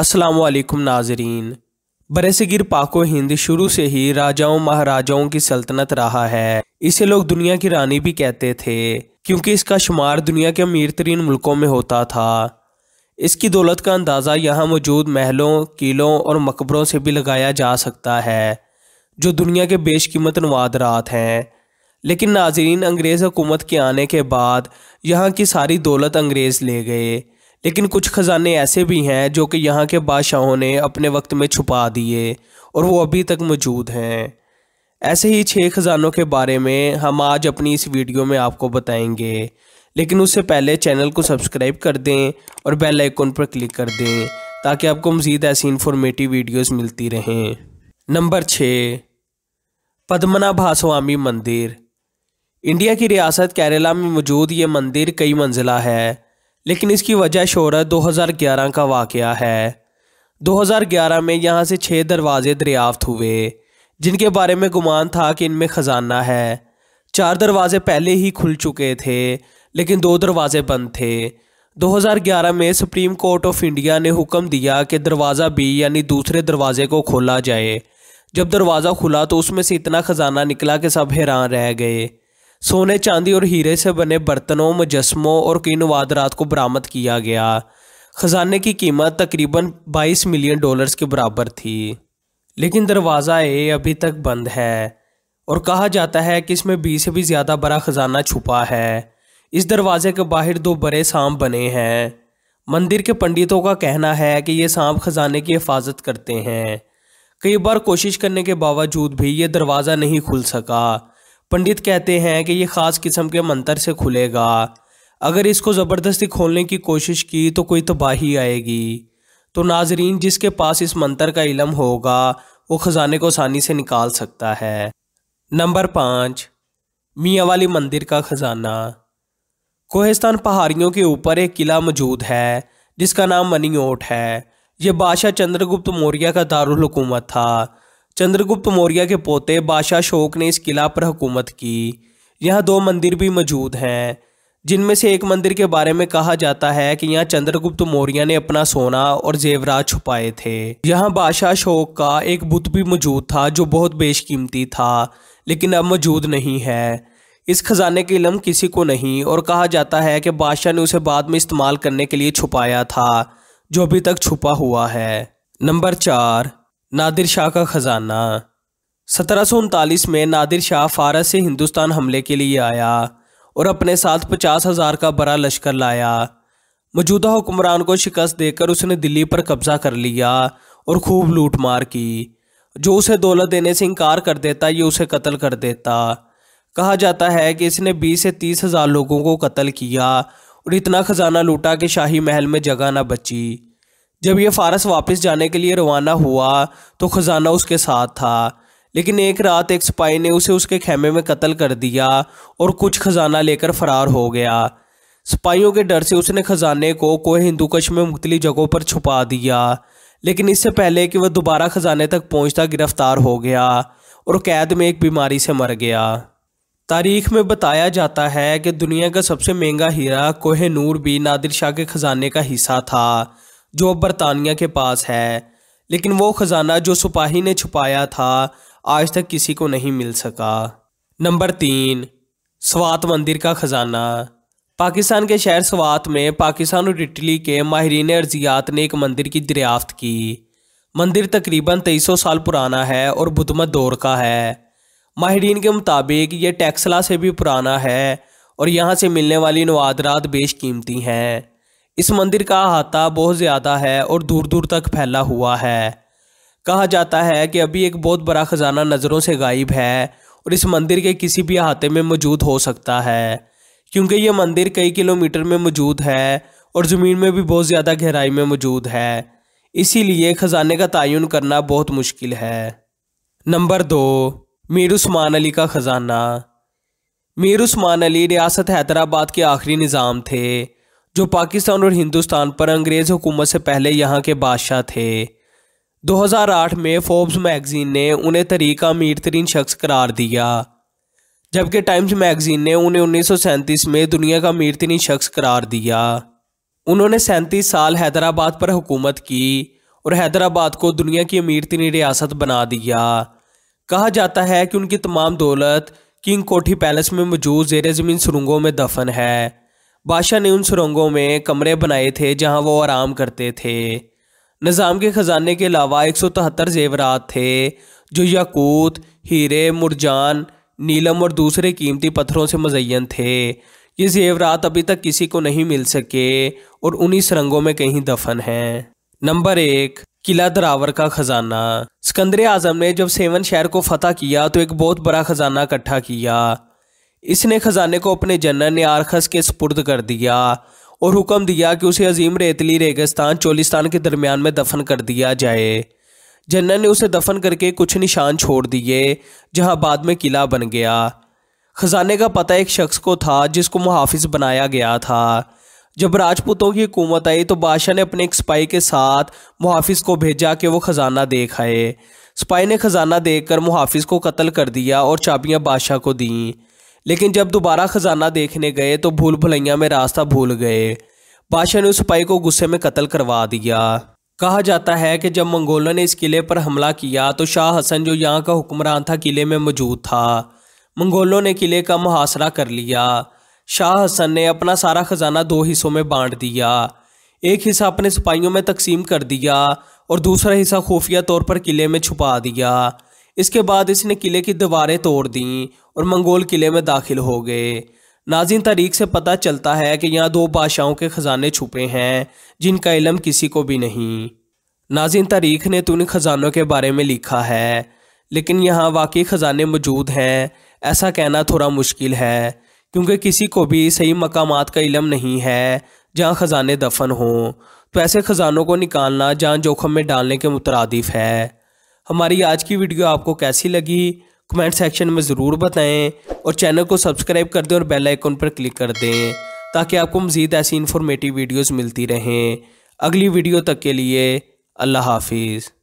असलकुम नाजरीन बरसगिर पाको हिंद शुरू से ही राजाओं महाराजाओं की सल्तनत रहा है इसे लोग दुनिया की रानी भी कहते थे क्योंकि इसका शुमार दुनिया के अमीर तरीन मुल्कों में होता था इसकी दौलत का अंदाज़ा यहाँ मौजूद महलों किलों और मकबरों से भी लगाया जा सकता है जो दुनिया के बेशकीमत नवादरात हैं लेकिन नाजरीन अंग्रेज़ हुकूमत के आने के बाद यहाँ की सारी दौलत अंग्रेज़ ले गए लेकिन कुछ ख़जाने ऐसे भी हैं जो कि यहाँ के बादशाहों ने अपने वक्त में छुपा दिए और वो अभी तक मौजूद हैं ऐसे ही छः ख़जानों के बारे में हम आज अपनी इस वीडियो में आपको बताएंगे लेकिन उससे पहले चैनल को सब्सक्राइब कर दें और बेल आइकन पर क्लिक कर दें ताकि आपको मज़ीद ऐसी इन्फॉर्मेटिव वीडियोस मिलती रहें नंबर छः पद्मनाभा स्वामी मंदिर इंडिया की रियासत केरला में मौजूद ये मंदिर कई मंजिला है लेकिन इसकी वजह शहरत 2011 का वाक़ है 2011 में यहाँ से छः दरवाज़े दरियाफ्त हुए जिनके बारे में गुमान था कि इनमें ख़जाना है चार दरवाज़े पहले ही खुल चुके थे लेकिन दो दरवाज़े बंद थे 2011 में सुप्रीम कोर्ट ऑफ इंडिया ने हुक्म दिया कि दरवाज़ा बी यानी दूसरे दरवाज़े को खोला जाए जब दरवाज़ा खुला तो उसमें से इतना ख़जाना निकला कि सब हैरान रह गए सोने चांदी और हीरे से बने बर्तनों मुजस्मों और किन वादरात को बरामद किया गया खजाने की कीमत तकरीबन 22 मिलियन डॉलर्स के बराबर थी लेकिन दरवाज़ा ए अभी तक बंद है और कहा जाता है कि इसमें बीस से भी ज़्यादा बड़ा ख़जाना छुपा है इस दरवाज़े के बाहर दो बड़े सांप बने हैं मंदिर के पंडितों का कहना है कि ये सांप खजाने की हिफाजत करते हैं कई बार कोशिश करने के बावजूद भी ये दरवाज़ा नहीं खुल सका पंडित कहते हैं कि ये ख़ास किस्म के मंत्र से खुलेगा अगर इसको ज़बरदस्ती खोलने की कोशिश की तो कोई तबाही आएगी तो नाजरीन जिसके पास इस मंत्र का इलम होगा वो ख़जाने को आसानी से निकाल सकता है नंबर पाँच मियाँ वाली मंदिर का ख़जाना कोहिस्तान पहाड़ियों के ऊपर एक किला मौजूद है जिसका नाम मनीओट है यह बादशाह चंद्रगुप्त मौर्य का दारुलकूमत था चंद्रगुप्त मौर्य के पोते बादशाह शोक ने इस किला पर हुकूमत की यहाँ दो मंदिर भी मौजूद हैं जिनमें से एक मंदिर के बारे में कहा जाता है कि यहाँ चंद्रगुप्त मौर्य ने अपना सोना और जेवरात छुपाए थे यहाँ बादशाह शोक का एक बुत भी मौजूद था जो बहुत बेशकीमती था लेकिन अब मौजूद नहीं है इस खजाने के इलम किसी को नहीं और कहा जाता है कि बादशाह ने उसे बाद में इस्तेमाल करने के लिए छुपाया था जो अभी तक छुपा हुआ है नंबर चार नादिर शाह का ख़जाना सत्रह में नादिर शाह फारस से हिंदुस्तान हमले के लिए आया और अपने साथ पचास हज़ार का बड़ा लश्कर लाया मौजूदा हुक्मरान को शिकस्त देकर उसने दिल्ली पर कब्जा कर लिया और खूब लूट मार की जो उसे दौलत देने से इनकार कर देता ये उसे कत्ल कर देता कहा जाता है कि इसने बीस से तीस हज़ार लोगों को कत्ल किया और इतना ख़जाना लूटा कि शाही महल में जगह ना बची जब यह फारस वापस जाने के लिए रवाना हुआ तो ख़जाना उसके साथ था लेकिन एक रात एक सिपाही ने उसे उसके खेमे में कत्ल कर दिया और कुछ ख़जाना लेकर फरार हो गया सिपाहियों के डर से उसने ख़जाने को कोह हिंदूकश में मुख्तलि जगहों पर छुपा दिया लेकिन इससे पहले कि वह दोबारा ख़जाने तक पहुंचता गिरफ्तार हो गया और कैद में एक बीमारी से मर गया तारीख में बताया जाता है कि दुनिया का सबसे महंगा हीरा कोहे नूर भी नादिर शाह के ख़जाने का हिस्सा था जो बरतानिया के पास है लेकिन वो ख़जाना जो सिपाही ने छुपाया था आज तक किसी को नहीं मिल सका नंबर तीन स्वात मंदिर का ख़जाना पाकिस्तान के शहर स्वात में पाकिस्तान और इटली के माहरीन अर्जियात ने एक मंदिर की दरियाफ्त की मंदिर तकरीबन 2300 साल पुराना है और बुद्धमत दौर का है माहरीन के मुताबिक ये टैक्सला से भी पुराना है और यहाँ से मिलने वाली नवादरात बेशकीमती हैं इस मंदिर का अहाता बहुत ज़्यादा है और दूर दूर तक फैला हुआ है कहा जाता है कि अभी एक बहुत बड़ा ख़जाना नज़रों से गायब है और इस मंदिर के किसी भी अहाते में मौजूद हो सकता है क्योंकि ये मंदिर कई किलोमीटर में मौजूद है और ज़मीन में भी बहुत ज़्यादा गहराई में मौजूद है इसीलिए ख़जाने का तयन करना बहुत मुश्किल है नंबर दो मीर उस्मान अली का ख़जाना मीर उस्मान अली रियासत हैदराबाद के आखिरी निज़ाम थे जो पाकिस्तान और हिंदुस्तान पर अंग्रेज़ हुकूमत से पहले यहाँ के बादशाह थे 2008 में फोर्ब्स मैगज़ीन ने उन्हें तरीका अमीर तरीन शख्स करार दिया जबकि टाइम्स मैगज़ीन ने उन्हें उन्नीस में दुनिया का अमीर तरीन शख्स करार दिया उन्होंने सैंतीस साल हैदराबाद पर हुकूमत की और हैदराबाद को दुनिया की अमीर तरीन रियासत बना दिया कहा जाता है कि उनकी तमाम दौलत किंग कोठी पैलेस में मौजूद जेर ज़मीन सुरंगों में दफन है बादशाह ने उन सुरंगों में कमरे बनाए थे जहां वो आराम करते थे निज़ाम के ख़जाने के अलावा एक सौ तिहत्तर जेवरात थे जो याकूत हीरे मुरजान नीलम और दूसरे कीमती पत्थरों से मजयन थे ये जेवरात अभी तक किसी को नहीं मिल सके और उन्हीं सुरंगों में कहीं दफन हैं नंबर एक किला दरावर का खजाना सिकंदर आजम ने जब सेवन शहर को फतह किया तो एक बहुत बड़ा खजाना इकट्ठा किया इसने खजाने को अपने जनरल ने आरखस के सपुर्द कर दिया और हुक्म दिया कि उसे अजीम रेतली रेगिस्तान चोलिस्तान के दरमियान में दफन कर दिया जाए जन्नत ने उसे दफन करके कुछ निशान छोड़ दिए जहां बाद में किला बन गया खजाने का पता एक शख्स को था जिसको मुहाफिज बनाया गया था जब राजपूतों की हुकूमत आई तो बादशाह ने अपने एक सिपाही के साथ मुहाफिज को भेजा कि वो खजाना देख आए सिपाही ने खजाना कर मुहाफिज को कत्ल कर दिया और चाबियां बादशाह को दीं लेकिन जब दोबारा खजाना देखने गए तो भूल भुलैया में रास्ता भूल गए बादशाह ने उस सिपाही को गुस्से में कत्ल करवा दिया कहा जाता है कि जब मंगोलों ने इस किले पर हमला किया तो शाह हसन जो यहाँ का हुक्मरान था किले में मौजूद था मंगोलों ने किले का मुहासरा कर लिया शाह हसन ने अपना सारा खजाना दो हिस्सों में बांट दिया एक हिस्सा अपने सिपाहियों में तकसीम कर दिया और दूसरा हिस्सा खुफिया तौर पर किले में छुपा दिया इसके बाद इसने किले की दीवारें तोड़ दी और मंगोल किले में दाखिल हो गए नाजिन तारीख से पता चलता है कि यहाँ दो बादशाहों के ख़जाने छुपे हैं जिनका इलम किसी को भी नहीं नाजिन तारीख ने तो उन ख़जानों के बारे में लिखा है लेकिन यहाँ वाकई ख़जाने मौजूद हैं ऐसा कहना थोड़ा मुश्किल है क्योंकि किसी को भी सही मकाम का इलम नहीं है जहाँ ख़जाने दफन हों तो ऐसे ख़जानों को निकालना जान जोखम में डालने के मुतरदफ है हमारी आज की वीडियो आपको कैसी लगी कमेंट सेक्शन में ज़रूर बताएं और चैनल को सब्सक्राइब कर दें और बेल आइकन पर क्लिक कर दें ताकि आपको मज़ीद ऐसी इन्फॉर्मेटिव वीडियोज़ मिलती रहें अगली वीडियो तक के लिए अल्लाह हाफिज़